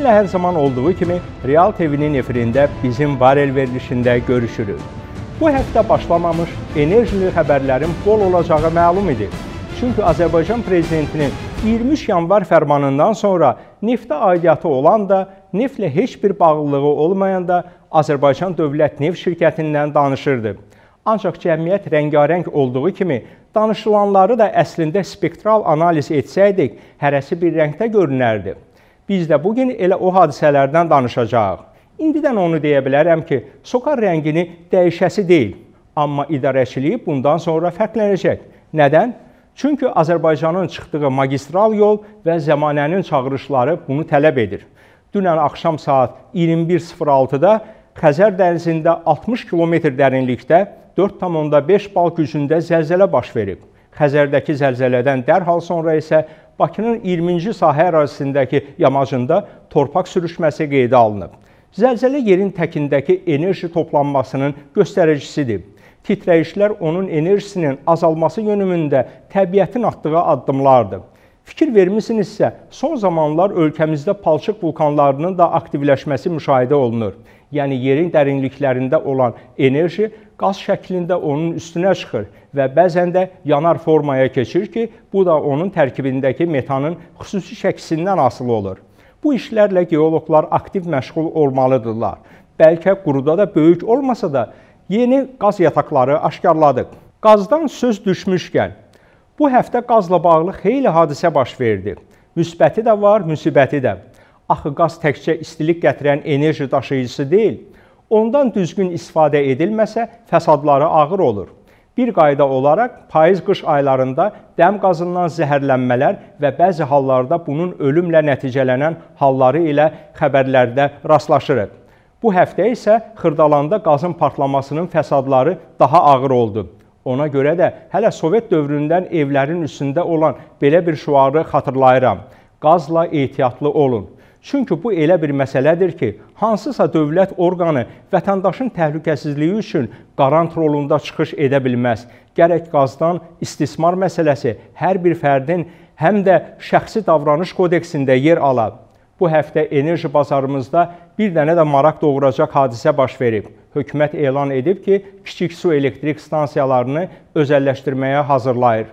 Seninle her zaman olduğu kimi Real TV'nin efirində bizim barel verilişində görüşürük. Bu həftə başlamamış enerjili xəbərlərin bol olacağı məlum idi. Çünki Azərbaycan prezidentinin 23 yanvar fərmanından sonra neftə aidiyyatı olan da, neftlə heç bir bağlılığı olmayan da Azərbaycan Dövlət Neft şirkətindən danışırdı. Ancaq cəmiyyət rəngarəng olduğu kimi danışılanları da əslində spektral analiz etsəydik, hərəsi bir rəngdə görünərdi. Biz də bu gün elə o hadisələrdən danışacağıq. İndidən onu deyə bilərəm ki, socar rəngini dəyişəsi deyil, amma idarəçiliyi bundan sonra fərqlənəcək. Nədən? Çünki Azərbaycanın çıxdığı magistral yol və zəmanənin çağırışları bunu tələb edir. Dünən axşam saat 21:06-da Xəzər dənizində 60 km dərinlikdə 4.5 bal gücündə zəlzələ baş verib. Xəzərdəki zəlzələdən dərhal sonra isə Bakının 20-ci sahə ərazisindəki yamacında torpaq sürüşməsi qeydə alınıb. Zəlzələ yerin təkindəki enerji toplanmasının göstəricisidir. Titrəyişlər onun enerjisinin azalması yönümündə təbiətin atdığı addımlardır. Fikir vermisinizsə, son zamanlar ölkəmizdə palçıq vulkanlarının da aktivləşməsi müşahidə olunur. Yəni yerin dərinliklərində olan enerji qaz şəklində onun üstünə çıxır və bəzən də yanar formaya keçir ki, bu da onun tərkibindəki metanın xüsusi şəklisindən asılı olur. Bu işlərlə geoloqlar aktiv məşğul olmalıdırlar. Bəlkə quruda da böyük olmasa da yeni qaz yataqları aşkarladıq. Qazdan söz düşmüşkən, bu həftə qazla bağlı xeyli hadisə baş verdi. Müsbəti də var, müsibəti də. Axı qaz təkcə istilik gətirən enerji daşıyıcısı deyil, ondan düzgün istifadə edilməsə fəsadları ağır olur. Bir qayda olaraq payız-qış aylarında dəm qazından zəhərlənmələr və bəzi hallarda bunun ölümlə nəticələnən halları ilə xəbərlərdə rastlaşırıq. Bu həftə isə Xırdalanda qazın partlamasının fəsadları daha ağır oldu. Ona görə də hələ Sovet dövründən evlərin üstündə olan belə bir şüarı xatırlayıram. Qazla ehtiyatlı olun. Çünki bu elə bir məsələdir ki, hansısa dövlət orqanı vətəndaşın təhlükəsizliyi üçün qarant rolunda çıxış edə bilməz. Gərək qazdan istismar məsələsi hər bir fərdin həm də şəxsi davranış kodeksində yer ala. Bu həftə enerji bazarımızda bir dənə də maraq doğuracaq hadisə baş verib. Hökumət elan edib ki, kiçik su elektrik stansiyalarını özəlləşdirməyə hazırlayır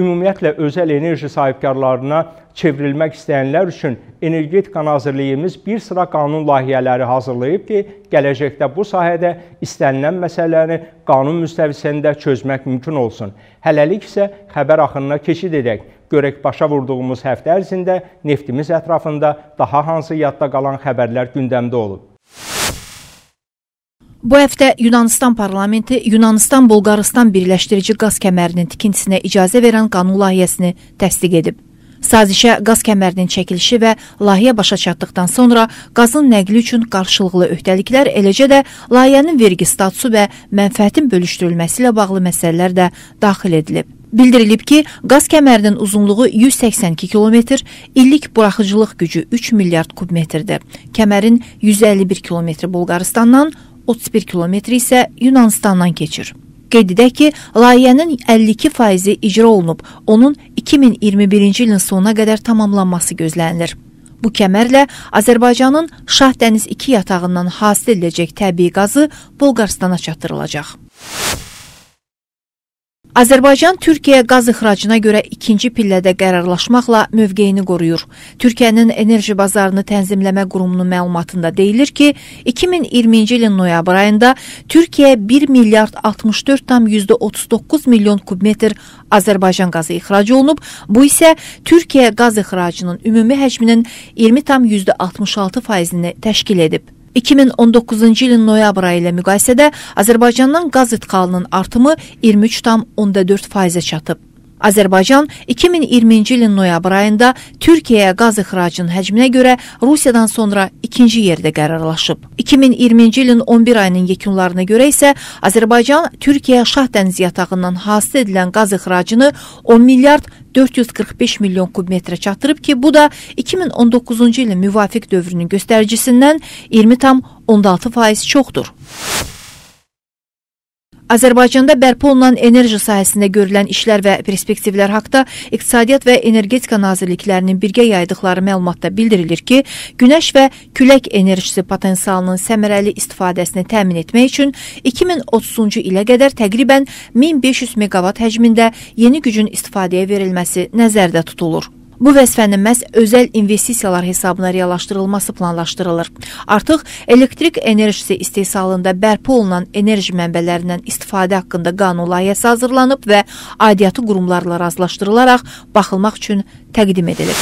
ümumiyyətlə özəl enerji sahibkarlarına çevrilmək istəyənlər üçün Energetika Nazirliyimiz bir sıra qanun layihələri hazırlayıb ki, gələcəkdə bu sahədə istənilən məsələni qanun müstəvisində çözmək mümkün olsun. Hələlik isə xəbər axınına keçid edək. Görək başa vurduğumuz həftə ərzində neftimiz ətrafında daha hansı yadda qalan xəbərlər gündəmdə olub. Bu həftə Yunanistan parlamenti Yunanistan-Bolqarıstan birləşdirici qaz kəmərinin tikintisinə icazə verən qanun layihəsini təsdiq edib. Sazişə qaz kəmərinin çəkilişi və layihə başa çatdıqdan sonra qazın nəqli üçün qarşılıqlı öhdəliklər, eləcə də layihənin vergi statusu və mənfəətin bölüşdürülməsi ilə bağlı məsələlər də daxil edilib. Bildirilib ki, qaz kəmərinin uzunluğu 182 kilometr, illik buraxıcılıq gücü 3 milyard kubmetrdir. Kəmərin 151 kilometri Bolqarıstandan, 31 kilometr isə Yunanıstandan keçir. Qeyd edək ki, layihənin 52% icra olunub, onun 2021-ci ilin sonuna qədər tamamlanması gözlənilir. Bu kəmərlə Azərbaycanın Şah dəniz 2 yatağından hasil ediləcək təbii qazı Bolqarıstana çatdırılacaq. Azərbaycan Türkiyə qaz ixracına görə ikinci pillədə qərarlaşmaqla mövqeyini qoruyur. Türkiyənin Enerji Bazarını Tənzimləmə Qurumunun məlumatında deyilir ki, 2020-ci ilin noyabr ayında Türkiyə 1 milyard 64,39 milyon kubmetr Azərbaycan qazı ixrac olunub. Bu isə Türkiyə qaz ixracının ümumi həcminin 20,66 faizini təşkil edib. 2019-cu ilin noyabr ayı ilə müqayisədə Azərbaycandan qaz idxalının artımı 23,4%-ə çatıb. Azərbaycan 2020-ci ilin noyabr ayında Türkiyəyə qaz ixracının həcminə görə Rusiyadan sonra ikinci yerdə qərarlaşıb. 2020-ci ilin 11 ayının yekunlarına görə isə Azərbaycan Türkiyəyə Şah dənizi yatağından hasil edilən qaz ixracını 10 milyard 445 milyon kubmetrə çatdırıb ki, bu da 2019-cu ilin müvafiq dövrünün göstəricisindən 20 tam 16% çoxdur. Azərbaycanda bərpa olunan enerji sahəsində görülən işlər və perspektivlər haqda İqtisadiyyat və Energetika Nazirliklərinin birgə yaydıqları məlumatda bildirilir ki, günəş və külək enerjisi potensialının səmərəli istifadəsini təmin etmək üçün 2030-cu ilə qədər təqribən 1500 meqavat həcmində yeni gücün istifadəyə verilməsi nəzərdə tutulur. Bu vəzifənin məhz özəl investisiyalar hesabına reallaşdırılması planlaşdırılır. Artıq elektrik enerjisi istehsalında bərpa olunan enerji mənbələrindən istifadə haqqında qanun layihəsi hazırlanıb və aidiyyatı qurumlarla razılaşdırılaraq baxılmaq üçün təqdim edilib.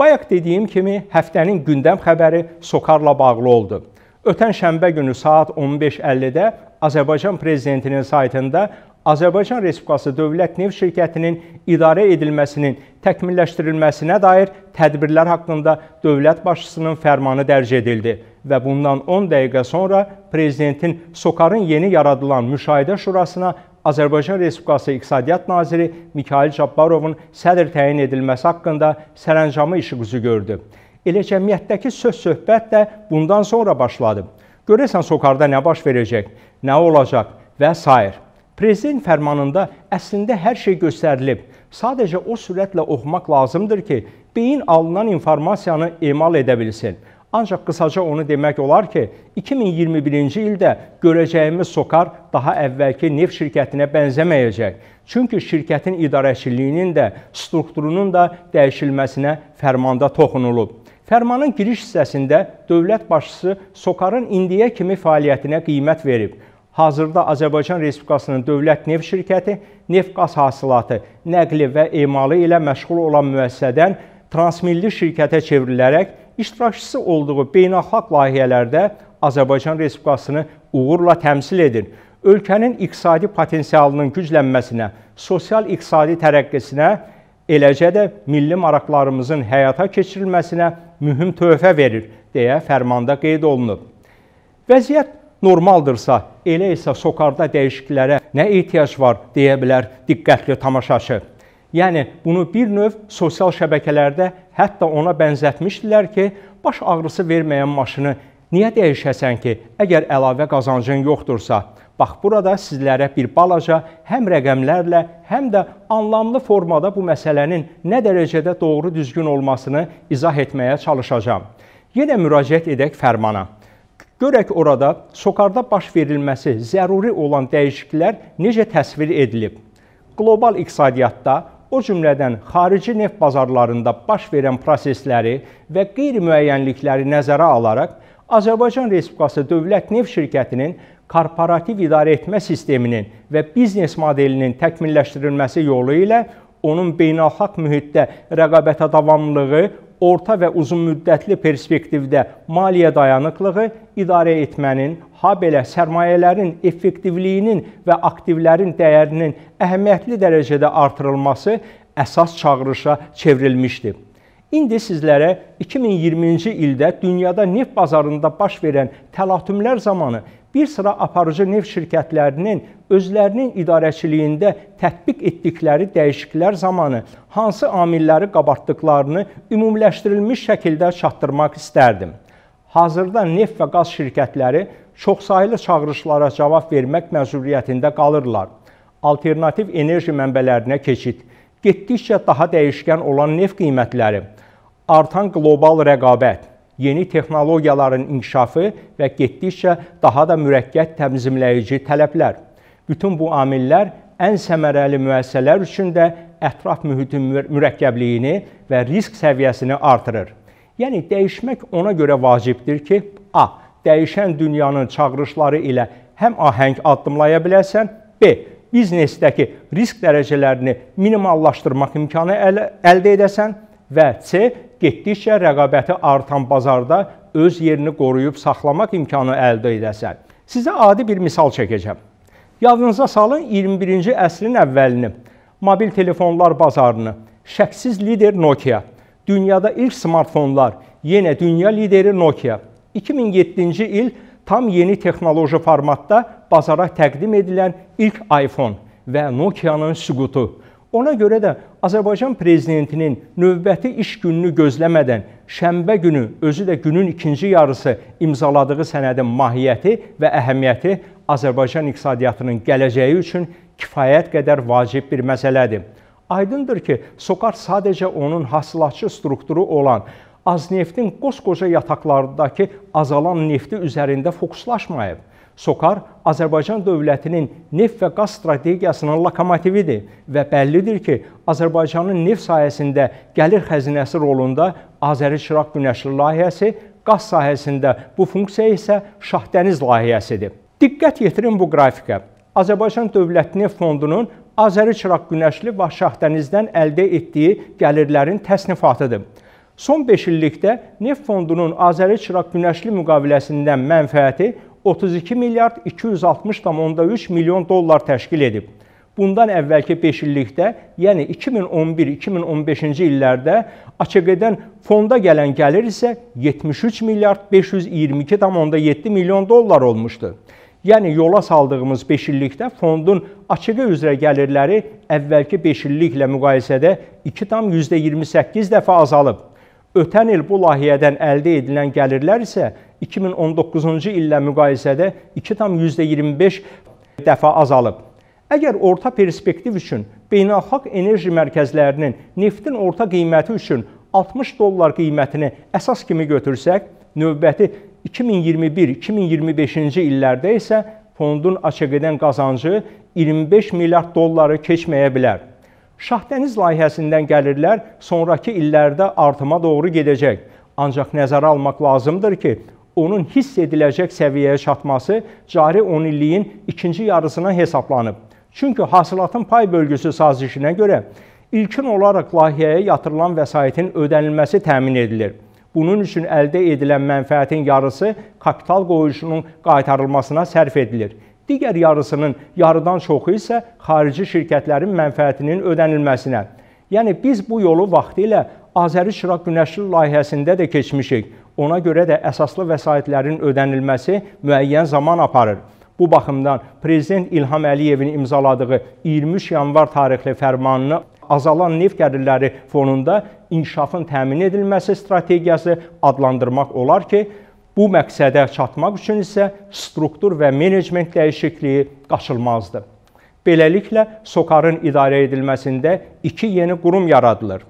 Bayaq dediyim kimi, həftənin gündəm xəbəri Sokarla bağlı oldu. Ötən şənbə günü saat 15:50-də Azərbaycan prezidentinin saytında Azərbaycan Respublikası Dövlət Neft Şirkətinin idarə edilməsinin təkmilləşdirilməsinə dair tədbirlər haqqında dövlət başçısının fərmanı dərc edildi və bundan 10 dəqiqə sonra prezidentin Sokarın yeni yaradılan müşahidə şurasına Azərbaycan Respublikası İqtisadiyyat naziri Mikayıl Cabbarovun sədr təyin edilməsi haqqında sərəncamı işıqüzü gördü. Elə cəmiyyətdəki söz-söhbət də bundan sonra başladı. Görəsən Sokarda nə baş verəcək, nə olacaq və s. Prezident fərmanında əslində hər şey göstərilib. Sadəcə o sürətlə oxumaq lazımdır ki, beyin alınan informasiyanı emal edə bilsin. Ancaq qısaca onu demək olar ki, 2021-ci ildə görəcəyimiz Sokar daha əvvəlki neft şirkətinə bənzəməyəcək. Çünki şirkətin idarəçiliyinin də, strukturunun da dəyişilməsinə fərmanda toxunulub. Fərmanın giriş hissəsində dövlət başçısı Sokarın indiyə kimi fəaliyyətinə qiymət verib. Hazırda Azərbaycan Respublikasının Dövlət Neft Şirkəti neft-qaz hasilatı, nəqli və emalı ilə məşğul olan müəssisədən transmilli şirkətə çevrilərək iştirakçısı olduğu beynəlxalq layihələrdə Azərbaycan Respublikasını uğurla təmsil edir. Ölkənin iqtisadi potensialının güclənməsinə, sosial-iqtisadi tərəqqisinə, eləcə də milli maraqlarımızın həyata keçirilməsinə mühüm töhfə verir, deyə fərmanda qeyd olunub. Vəziyyət normaldırsa, elə isə sokarda dəyişikliklərə nə ehtiyac var deyə bilər diqqətli tamaşaçı. Yəni bunu bir növ sosial şəbəkələrdə hətta ona bənzətmişdilər ki, baş ağrısı verməyən maşını niyə dəyişəsən ki, əgər əlavə qazancın yoxdursa? Bax burada sizlərə bir balaca həm rəqəmlərlə, həm də anlamlı formada bu məsələnin nə dərəcədə doğru düzgün olmasını izah etməyə çalışacağam. Yenə müraciət edək fərmana. Görək orada SOCAR-da baş verilməsi zəruri olan dəyişikliklər necə təsvir edilib. Qlobal iqtisadiyyatda, o cümlədən xarici neft bazarlarında baş verən prosesləri və qeyri-müəyyənlikləri nəzərə alaraq Azərbaycan Respublikası Dövlət Neft Şirkətinin korporativ idarəetmə sisteminin və biznes modelinin təkmilləşdirilməsi yolu ilə onun beynəlxalq mühitdə rəqabətə davamlılığı orta və uzunmüddətli perspektivdə maliyyə dayanıqlığı idarə etmənin, habelə sərmayələrin effektivliyinin və aktivlərin dəyərinin əhəmiyyətli dərəcədə artırılması əsas çağırışa çevrilmişdir. İndi sizlərə 2020-ci ildə dünyada neft bazarında baş verən təlatümlər zamanı bir sıra aparıcı neft şirkətlərinin özlərinin idarəçiliyində tətbiq etdikləri dəyişikliklər zamanı hansı amilləri qabartdıqlarını ümumiləşdirilmiş şəkildə çatdırmaq istərdim. Hazırda neft və qaz şirkətləri çoxsaylı çağırışlara cavab vermək məcburiyyətində qalırlar. Alternativ enerji mənbələrinə keçid getdikcə daha dəyişkən olan neft qiymətləri, artan qlobal rəqabət, yeni texnologiyaların inkişafı və getdikcə daha da mürəkkəb təmizləyici tələblər. Bütün bu amillər ən səmərəli müəssisələr üçün də ətraf mühitin mürəkkəbliyini və risk səviyyəsini artırır. Yəni dəyişmək ona görə vacibdir ki, A. Dəyişən dünyanın çağırışları ilə həm ahəng addımlaya biləsən, B biznesdəki risk dərəcələrini minimallaşdırmaq imkanı əl əldə edəsən və C getdikcə rəqabəti artan bazarda öz yerini qoruyub saxlamaq imkanı əldə edəsən. Sizə adi bir misal çəkəcəm. Yadınıza salın 21-ci əsrin əvvəlini. Mobil telefonlar bazarını, şəksiz lider Nokia, dünyada ilk smartfonlar, yenə dünya lideri Nokia. 2007-ci il tam yeni texnoloji formatda bazara təqdim edilən ilk iPhone və Nokia-nın süqutu. Ona görə də Azərbaycan prezidentinin növbəti iş gününü gözləmədən şənbə günü, özü də günün ikinci yarısı imzaladığı sənədin mahiyyəti və əhəmiyyəti Azərbaycan iqtisadiyyatının gələcəyi üçün kifayət qədər vacib bir məsələdir. Aydındır ki, SOCAR sadəcə onun hasılatçı strukturu olan Azneftin qoz-qoca yataqlarındakı azalan nefti üzərində fokuslaşmayıb. SOCAR Azərbaycan dövlətinin neft və qaz strategiyasının lokomotividir və bəllidir ki, Azərbaycanın neft sahəsində gəlir xəzinəsi rolunda Azəri Çıraq Günəşli layihəsi, qaz sahəsində bu funksiya isə Şahdəniz layihəsidir. Diqqət yetirin bu qrafikə. Azərbaycan Dövlət Neft Fondunun Azəri Çıraq Günəşli və Şahdənizdən əldə etdiyi gəlirlərin təsnifatıdır. Son 5 illikdə neft fondunun Azəri-Çıraq günəşli müqaviləsindən mənfəəti 32 milyard 260,3 milyon dollar təşkil edib. Bundan əvvəlki 5 illikdə, yəni 2011-2015-ci illərdə AÇQ-dən fonda gələn gəlir isə 73 milyard 522,7 milyon dollar olmuşdu. Yəni yola saldığımız 5 illikdə fondun AÇQ üzrə gəlirləri əvvəlki 5 illiklə müqayisədə 2,28 dəfə azalıb. Ötən il bu layihədən əldə edilən gəlirlər isə 2019-cu illə müqayisədə 2,25 dəfə azalıb. Əgər orta perspektiv üçün beynəlxalq enerji mərkəzlərinin neftin orta qiyməti üçün 60 dollar qiymətini əsas kimi götürsək, növbəti 2021-2025-ci illərdə isə fondun AÇQ-dən qazancı 25 milyard dolları keçməyə bilər. Şahdəniz layihəsindən gəlirlər sonrakı illərdə artıma doğru gedəcək. Ancaq nəzərə almaq lazımdır ki, onun hiss ediləcək səviyyəyə çatması cari 10 illiyin ikinci yarısına hesablanıb. Çünki hasilatın pay bölgüsü sazişinə görə ilkin olaraq layihəyə yatırılan vəsaitin ödənilməsi təmin edilir. Bunun üçün əldə edilən mənfəətin yarısı kapital qoyuluşunun qaytarılmasına sərf edilir digər yarısının yarıdan çoxu isə xarici şirkətlərin mənfəətinin ödənilməsinə. Yəni biz bu yolu vaxtilə Azəri Şıraq Günəşli layihəsində də keçmişik. Ona görə də əsaslı vəsaitlərin ödənilməsi müəyyən zaman aparır. Bu baxımdan prezident İlham Əliyevin imzaladığı 23 yanvar tarixli fərmanını azalan neft gəlirləri fonunda inkişafın təmin edilməsi strategiyası adlandırmaq olar ki, Bu məqsədə çatmaq üçün isə struktur və menecment dəyişikliyi qaçılmazdır. Beləliklə, SOCAR-ın idarə edilməsində iki yeni qurum yaradılır.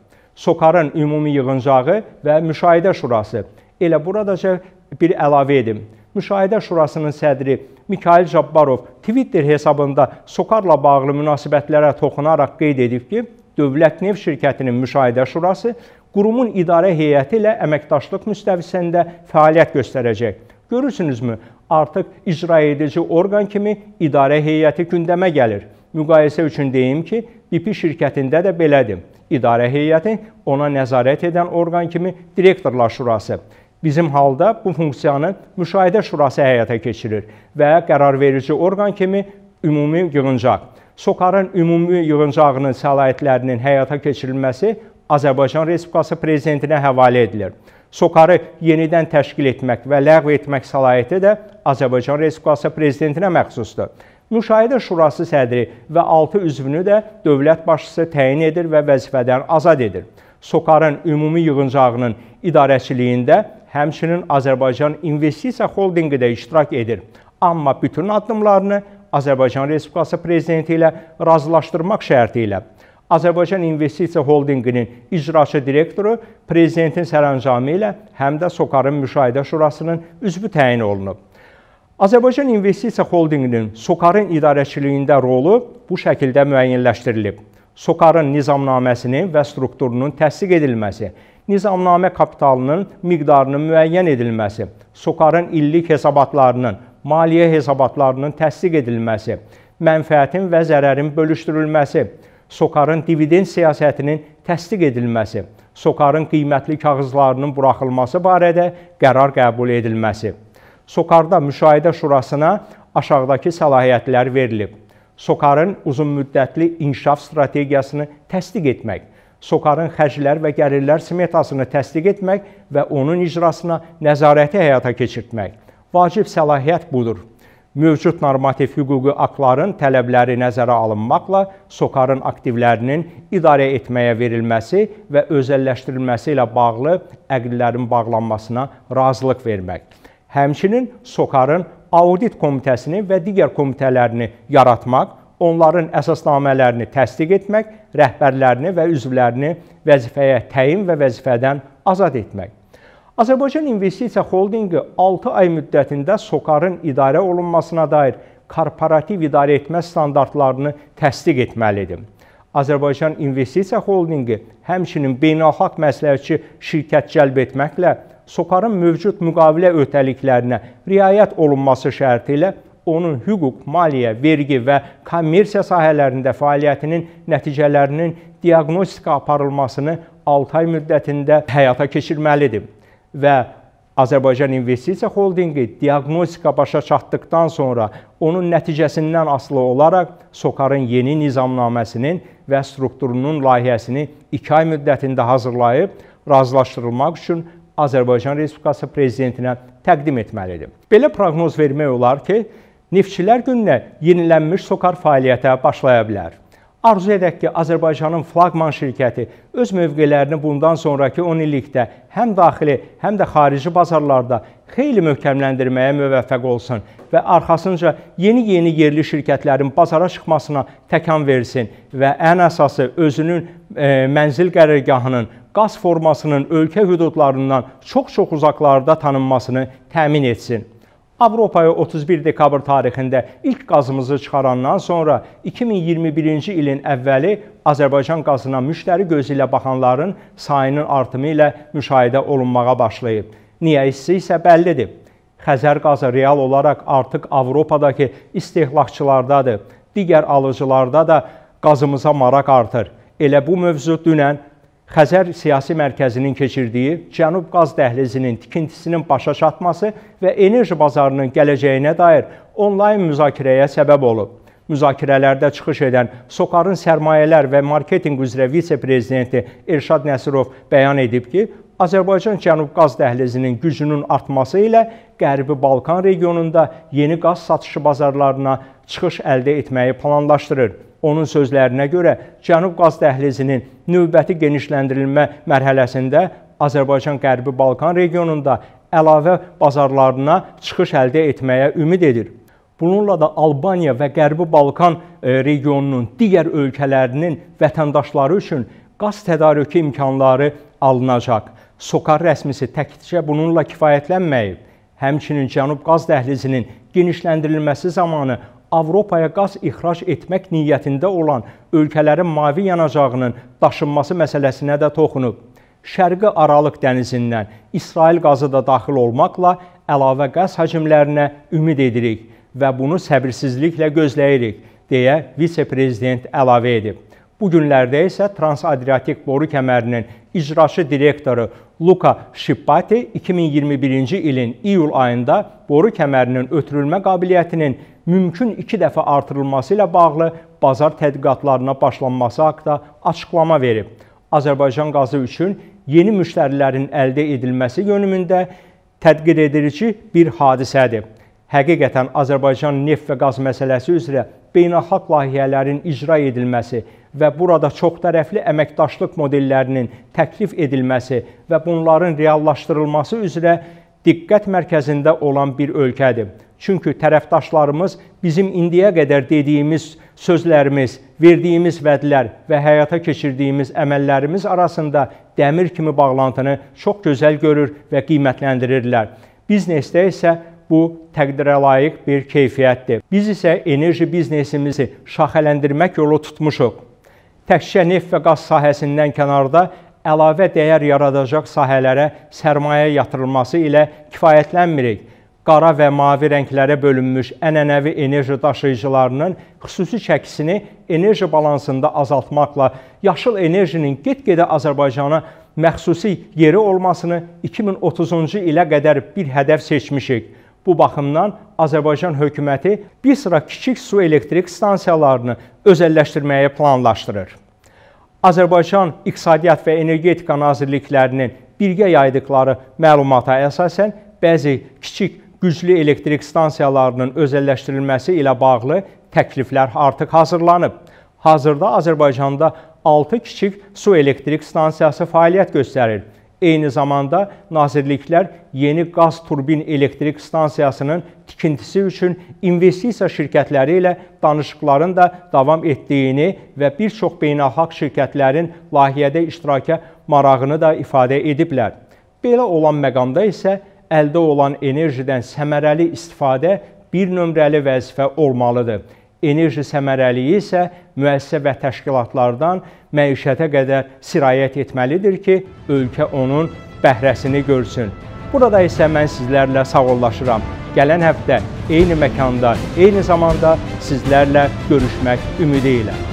SOCAR-ın ümumi yığıncağı və müşahidə şurası. Elə buradaca bir əlavə edim. Müşahidə Şurasının sədri Mikayıl Cabbarov Twitter hesabında SOCAR-la bağlı münasibətlərə toxunaraq qeyd edib ki, Dövlət Neft Şirkətinin Müşahidə Şurası qurumun idarə heyəti ilə əməkdaşlıq müstəvisində fəaliyyət göstərəcək. Görürsünüzmü, artıq icra edici orqan kimi idarə heyəti gündəmə gəlir. Müqayisə üçün deyim ki, BP şirkətində də belədir. İdarə heyəti ona nəzarət edən orqan kimi direktorlar şurası. Bizim halda bu funksiyanı müşahidə şurası həyata keçirir və qərarverici orqan kimi ümumi yığıncaq. SOCAR-ın ümumi yığıncağının səlahiyyətlərinin həyata keçirilməsi Azərbaycan Respublikası Prezidentinə həvalə edilir. SOCAR-ı yenidən təşkil etmək və ləğv etmək səlahiyyəti də Azərbaycan Respublikası Prezidentinə məxsusdur. Müşahidə Şurası sədri və 6 üzvünü də dövlət başçısı təyin edir və vəzifədən azad edir. SOCAR-ın ümumi yığıncağının idarəçiliyində həmçinin Azərbaycan İnvestisiya Holdingi də iştirak edir. Amma bütün addımlarını Azərbaycan Respublikası Prezidenti ilə razılaşdırmaq şərti ilə Azərbaycan İnvestisiya Holdinqinin icraçı direktoru prezidentin sərəncamı ilə həm də SOCAR-ın müşahidə şurasının üzvü təyin olunub. Azərbaycan İnvestisiya Holdinqinin SOCAR-ın idarəçiliyində rolu bu şəkildə müəyyənləşdirilib. SOCAR-ın nizamnaməsinin və strukturunun təsdiq edilməsi, nizamnamə kapitalının miqdarının müəyyən edilməsi, SOCAR-ın illik hesabatlarının, maliyyə hesabatlarının təsdiq edilməsi, mənfəətin və zərərin bölüşdürülməsi, SOCAR-ın dividend siyasətinin təsdiq edilməsi, SOCAR-ın qiymətli kağızlarının buraxılması barədə qərar qəbul edilməsi. SOCAR-da müşahidə şurasına aşağıdakı səlahiyyətlər verilib. SOCAR-ın uzunmüddətli inkişaf strategiyasını təsdiq etmək, SOCAR-ın xərclər və gəlirlər smetasını təsdiq etmək və onun icrasına nəzarəti həyata keçirtmək. Vacib səlahiyyət budur mövcud normativ hüquqi aktların tələbləri nəzərə alınmaqla SOCAR-ın aktivlərinin idarə etməyə verilməsi və özəlləşdirilməsi ilə bağlı əqdlərin bağlanmasına razılıq vermək. Həmçinin SOCAR-ın audit komitəsini və digər komitələrini yaratmaq, onların əsasnamələrini təsdiq etmək, rəhbərlərini və üzvlərini vəzifəyə təyin və vəzifədən azad etmək. Azərbaycan İnvestisiya Holdinqi 6 ay müddətində SOCAR-ın idarə olunmasına dair korporativ idarəetmə standartlarını təsdiq etməlidir. Azərbaycan İnvestisiya Holdinqi həmçinin beynəlxalq məsləhətçi şirkət cəlb etməklə SOCAR-ın mövcud müqavilə öhdəliklərinə riayət olunması şərti ilə onun hüquq, maliyyə, vergi və kommersiya sahələrində fəaliyyətinin nəticələrinin diaqnostika aparılmasını 6 ay müddətində həyata keçirməlidir və Azərbaycan İnvestisiya Holdinqi diaqnostika başa çatdıqdan sonra onun nəticəsindən asılı olaraq SOCAR-ın yeni nizamnaməsinin və strukturunun layihəsini 2 ay müddətində hazırlayıb razılaşdırılmaq üçün Azərbaycan Respublikası prezidentinə təqdim etməlidir. Belə proqnoz vermək olar ki, Neftçilər gününə yenilənmiş SOCAR fəaliyyətə başlaya bilər. Arzu edək ki, Azərbaycanın flagman şirkəti öz mövqelərini bundan sonraki 10 illikdə həm daxili, həm də xarici bazarlarda xeyli möhkəmləndirməyə müvəffəq olsun və arxasınca yeni-yeni yerli şirkətlərin bazara çıxmasına təkan versin və ən əsası özünün e, mənzil qərargahının qaz formasının ölkə hüdudlarından çox-çox uzaqlarda tanınmasını təmin etsin. Avropaya 31 dekabr tarixində ilk qazımızı çıxarandan sonra 2021-ci ilin əvvəli Azərbaycan qazına müştəri gözü ilə baxanların sayının artımı ilə müşahidə olunmağa başlayıb. Niyə hissi isə bəllidir. Xəzər qazı real olaraq artıq Avropadakı istehlakçılardadır. Digər alıcılarda da qazımıza maraq artır. Elə bu mövzu dünən Xəzər siyasi mərkəzinin keçirdiyi Cənub qaz dəhlizinin tikintisinin başa çatması və enerji bazarının gələcəyinə dair onlayn müzakirəyə səbəb olub. Müzakirələrdə çıxış edən Sokarın sərmayələr və marketinq üzrə vitse-prezidenti Elşad Nəsirov bəyan edib ki, Azərbaycan Cənub qaz dəhlizinin gücünün artması ilə Qərbi Balkan regionunda yeni qaz satışı bazarlarına çıxış əldə etməyi planlaşdırır. Onun sözlərinə görə Cənub qaz dəhlizinin növbəti genişləndirilmə mərhələsində Azərbaycan Qərbi Balkan regionunda əlavə bazarlarına çıxış əldə etməyə ümid edir. Bununla da Albaniya və Qərbi Balkan e, regionunun digər ölkələrinin vətəndaşları üçün qaz tədarükü imkanları alınacaq. Sokar rəsmisi təkcə bununla kifayətlənməyib. Həmçinin Cənub qaz dəhlizinin genişləndirilməsi zamanı Avropaya qaz ixrac etmək niyyətində olan ölkələrin mavi yanacağının daşınması məsələsinə də toxunub. Şərqi Aralıq dənizindən İsrail qazı da daxil olmaqla əlavə qaz həcmlərinə ümid edirik və bunu səbirsizliklə gözləyirik, deyə vitse-prezident əlavə edib. Bu günlərdə isə Transadriatik boru kəmərinin icraçı direktoru Luka Şippati 2021-ci ilin iyul ayında boru kəmərinin ötürülmə qabiliyyətinin mümkün 2 dəfə artırılması ilə bağlı bazar tədqiqatlarına başlanması haqqında açıqlama verib. Azərbaycan qazı üçün yeni müştərilərin əldə edilməsi yönümündə tədqiq edirici bir hadisədir. Həqiqətən Azərbaycan neft və qaz məsələsi üzrə beynəlxalq layihələrin icra edilməsi və burada çoxtərəfli əməkdaşlıq modellərinin təklif edilməsi və bunların reallaşdırılması üzrə diqqət mərkəzində olan bir ölkədir. Çünki tərəfdaşlarımız bizim indiyə qədər dediyimiz sözlərimiz, verdiyimiz vədlər və həyata keçirdiyimiz əməllərimiz arasında dəmir kimi bağlantını çox gözəl görür və qiymətləndirirlər. Biznesdə isə bu təqdirə layiq bir keyfiyyətdir. Biz isə enerji biznesimizi şaxələndirmək yolu tutmuşuq. Təkcə neft və qaz sahəsindən kənarda əlavə dəyər yaradacaq sahələrə sərmayə yatırılması ilə kifayətlənmirik qara və mavi rənglərə bölünmüş ənənəvi enerji daşıyıcılarının xüsusi çəkisini enerji balansında azaltmaqla yaşıl enerjinin get-gedə Azərbaycana məxsusi yeri olmasını 2030-cu ilə qədər bir hədəf seçmişik. Bu baxımdan Azərbaycan hökuməti bir sıra kiçik su elektrik stansiyalarını özəlləşdirməyi planlaşdırır. Azərbaycan İqtisadiyyat və Energetika Nazirliklərinin birgə yaydıqları məlumata əsasən bəzi kiçik güclü elektrik stansiyalarının özəlləşdirilməsi ilə bağlı təkliflər artıq hazırlanıb. Hazırda Azərbaycanda 6 kiçik su elektrik stansiyası fəaliyyət göstərir. Eyni zamanda nazirliklər yeni qaz turbin elektrik stansiyasının tikintisi üçün investisiya şirkətləri ilə danışıqların da davam etdiyini və bir çox beynəlxalq şirkətlərin layihədə iştiraka marağını da ifadə ediblər. Belə olan məqamda isə əldə olan enerjidən səmərəli istifadə bir nömrəli vəzifə olmalıdır. Enerji səmərəliyi isə müəssisə və təşkilatlardan məişətə qədər sirayət etməlidir ki, ölkə onun bəhrəsini görsün. Burada isə mən sizlərlə sağollaşıram. Gələn həftə eyni məkanda, eyni zamanda sizlərlə görüşmək ümidi ilə.